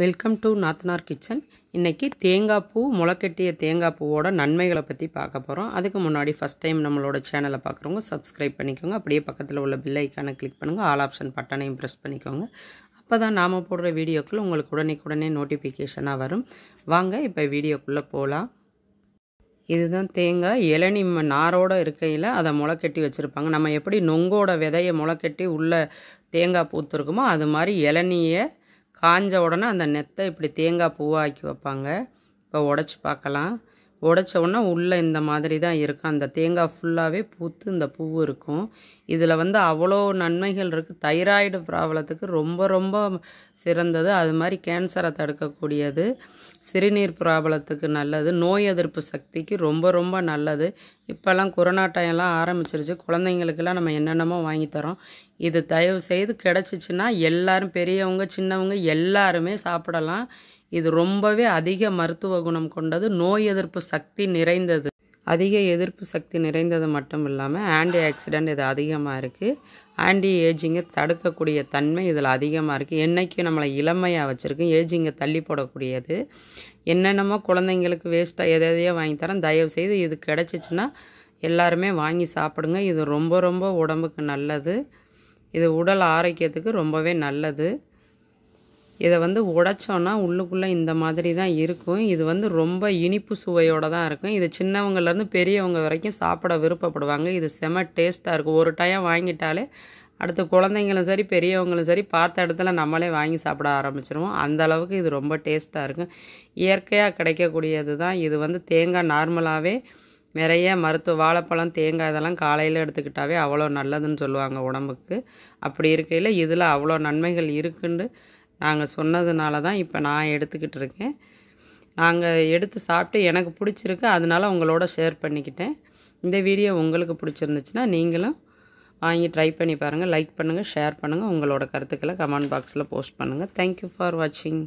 welcome to நாத்தனார் kitchen இன்றைக்கி தேங்காய் பூ முளைக்கட்டிய தேங்காய் பூவோட நன்மைகளை பற்றி பார்க்க போகிறோம் அதுக்கு முன்னாடி ஃபஸ்ட் டைம் நம்மளோட சேனலை பார்க்குறவங்க சப்ஸ்கிரைப் பண்ணிக்கோங்க அப்படியே பக்கத்தில் உள்ள பில் ஐக்கானை கிளிக் பண்ணுங்கள் ஆல் ஆப்ஷன் பட்டனையும் ப்ரெஸ் பண்ணிக்கோங்க அப்போ தான் நாம் போடுற வீடியோக்கள் உங்களுக்கு உடனே நோட்டிஃபிகேஷனாக வரும் வாங்க இப்போ வீடியோக்குள்ளே போகலாம் இதுதான் தேங்காய் இளநி நாரோடு இருக்கையில் அதை முளைக்கட்டி வச்சுருப்பாங்க நம்ம எப்படி நொங்கோட விதையை முளைக்கட்டி உள்ளே தேங்காய் பூத்துருக்குமோ அது மாதிரி இளநியை காஞ்ச உடனே அந்த நெத்தை இப்படி தேங்காய் பூவாக்கி வைப்பாங்க இப்போ உடச்சி பார்க்கலாம் உடச்ச உள்ளே இந்த மாதிரி தான் இருக்கும் அந்த தேங்காய் ஃபுல்லாகவே பூத்து இந்த பூ இருக்கும் இதில் வந்து அவ்வளோ நன்மைகள் இருக்குது தைராய்டு ப்ராப்ளத்துக்கு ரொம்ப ரொம்ப சிறந்தது அது மாதிரி கேன்சரை தடுக்கக்கூடியது சிறுநீர் ப்ராப்ளத்துக்கு நல்லது நோய் எதிர்ப்பு சக்திக்கு ரொம்ப ரொம்ப நல்லது இப்போல்லாம் கொரோனா டைம்லாம் ஆரம்பிச்சிருச்சு குழந்தைங்களுக்கெல்லாம் நம்ம என்னென்னமோ வாங்கித்தரோம் இது தயவு செய்து கிடச்சிச்சின்னா எல்லோரும் பெரியவங்க சின்னவங்க எல்லாருமே சாப்பிடலாம் இது ரொம்பவே அதிக மருத்துவ குணம் கொண்டது நோய் எதிர்ப்பு சக்தி நிறைந்தது அதிக எதிர்ப்பு சக்தி நிறைந்தது மட்டும் இல்லாமல் ஆன்டி ஆக்சிடெண்ட் இது அதிகமாக இருக்குது ஆன்டி ஏஜிங்கை தடுக்கக்கூடிய தன்மை இதில் அதிகமாக இருக்குது என்றைக்கும் நம்மளை இளமையாக வச்சுருக்கு ஏஜிங்கை தள்ளி போடக்கூடியது என்னென்னமோ குழந்தைங்களுக்கு வேஸ்ட்டாக எதை எதையோ வாங்கி தரேன் தயவுசெய்து இது கிடச்சிச்சின்னா எல்லாருமே வாங்கி சாப்பிடுங்க இது ரொம்ப ரொம்ப உடம்புக்கு நல்லது இது உடல் ஆரோக்கியத்துக்கு ரொம்பவே நல்லது இதை வந்து உடைச்சோன்னா உள்ளுக்குள்ளே இந்த மாதிரி தான் இருக்கும் இது வந்து ரொம்ப இனிப்பு சுவையோடு தான் இருக்கும் இது சின்னவங்கலேருந்து பெரியவங்க வரைக்கும் சாப்பிட விருப்பப்படுவாங்க இது செம டேஸ்ட்டாக இருக்கும் ஒரு டைம் வாங்கிட்டாலே அடுத்து குழந்தைங்களும் சரி பெரியவங்களும் சரி பார்த்த இடத்துல நம்மளே வாங்கி சாப்பிட ஆரம்பிச்சிருவோம் அந்தளவுக்கு இது ரொம்ப டேஸ்ட்டாக இருக்கும் இயற்கையாக கிடைக்கக்கூடியது தான் இது வந்து தேங்காய் நார்மலாகவே நிறைய மருத்துவ வாழைப்பழம் தேங்காய் இதெல்லாம் காலையில் எடுத்துக்கிட்டாவே அவ்வளோ நல்லதுன்னு சொல்லுவாங்க உடம்புக்கு அப்படி இருக்கையில் இதில் அவ்வளோ நன்மைகள் இருக்குன்னு நாங்கள் சொன்னதுனால தான் இப்போ நான் எடுத்துக்கிட்டு இருக்கேன் நாங்கள் எடுத்து சாப்பிட்டு எனக்கு பிடிச்சிருக்கு அதனால் உங்களோட ஷேர் பண்ணிக்கிட்டேன் இந்த வீடியோ உங்களுக்கு பிடிச்சிருந்துச்சுன்னா நீங்களும் வாங்கி ட்ரை பண்ணி பாருங்கள் லைக் பண்ணுங்கள் ஷேர் பண்ணுங்கள் உங்களோட கருத்துக்களை கமெண்ட் பாக்ஸில் போஸ்ட் பண்ணுங்கள் தேங்க்யூ ஃபார் வாட்சிங்